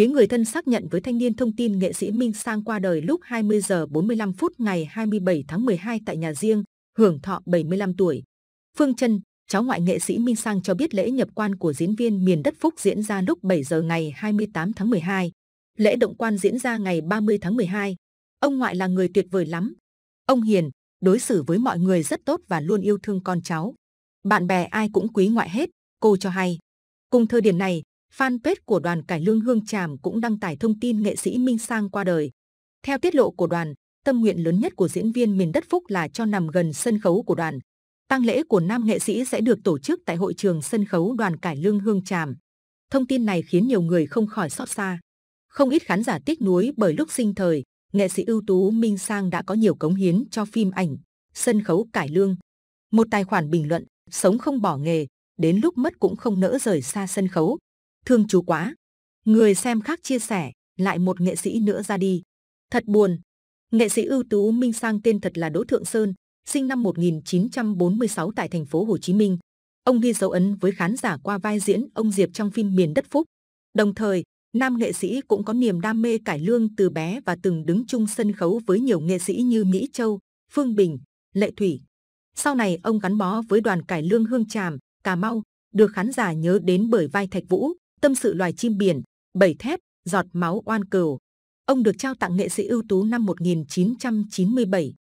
Phía người thân xác nhận với thanh niên thông tin nghệ sĩ Minh Sang qua đời lúc 20 giờ 45 phút ngày 27 tháng 12 tại nhà riêng, hưởng thọ 75 tuổi. Phương Trân, cháu ngoại nghệ sĩ Minh Sang cho biết lễ nhập quan của diễn viên miền đất Phúc diễn ra lúc 7 giờ ngày 28 tháng 12. Lễ động quan diễn ra ngày 30 tháng 12. Ông ngoại là người tuyệt vời lắm. Ông hiền, đối xử với mọi người rất tốt và luôn yêu thương con cháu. Bạn bè ai cũng quý ngoại hết, cô cho hay. Cùng thời điểm này, Fanpage của đoàn cải lương Hương Tràm cũng đăng tải thông tin nghệ sĩ Minh Sang qua đời. Theo tiết lộ của đoàn, tâm nguyện lớn nhất của diễn viên miền đất Phúc là cho nằm gần sân khấu của đoàn. Tang lễ của nam nghệ sĩ sẽ được tổ chức tại hội trường sân khấu đoàn cải lương Hương Tràm. Thông tin này khiến nhiều người không khỏi xót xa. Không ít khán giả tiếc nuối bởi lúc sinh thời, nghệ sĩ ưu tú Minh Sang đã có nhiều cống hiến cho phim ảnh, sân khấu cải lương. Một tài khoản bình luận, sống không bỏ nghề, đến lúc mất cũng không nỡ rời xa sân khấu thương chú quá. Người xem khác chia sẻ, lại một nghệ sĩ nữa ra đi. Thật buồn. Nghệ sĩ ưu tú Minh Sang tên thật là Đỗ Thượng Sơn, sinh năm 1946 tại thành phố Hồ Chí Minh. Ông ghi dấu ấn với khán giả qua vai diễn ông Diệp trong phim Miền đất Phúc. Đồng thời, nam nghệ sĩ cũng có niềm đam mê cải lương từ bé và từng đứng chung sân khấu với nhiều nghệ sĩ như Mỹ Châu, Phương Bình, Lệ Thủy. Sau này ông gắn bó với đoàn cải lương Hương Tràm, Cà Mau, được khán giả nhớ đến bởi vai Thạch Vũ, tâm sự loài chim biển, bảy thép, giọt máu oan cừu. Ông được trao tặng nghệ sĩ ưu tú năm 1997.